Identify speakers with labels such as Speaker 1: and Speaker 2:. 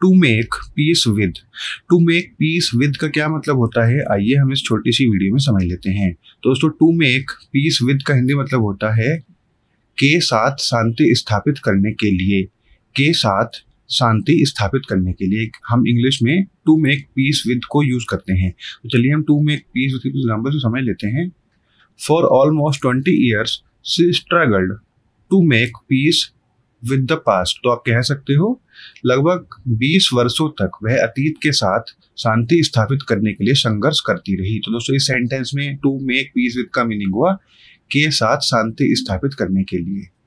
Speaker 1: to make peace with to make peace with का क्या मतलब होता है आइए हम इस छोटी सी वीडियो में समझ लेते हैं दोस्तों टू मेक पीस विद का हिंदी मतलब होता है के साथ शांति स्थापित करने के लिए के साथ शांति स्थापित करने के लिए हम इंग्लिश में टू मेक पीस विद को यूज करते हैं तो चलिए हम टू मेक पीस विद कुछ एग्जाम्पल से समझ लेते हैं for almost twenty years she struggled to make peace with the past तो आप कह सकते हो लगभग 20 वर्षों तक वह अतीत के साथ शांति स्थापित करने के लिए संघर्ष करती रही तो दोस्तों इस सेंटेंस में टू मेक पीस विद का मीनिंग हुआ के साथ शांति स्थापित करने के लिए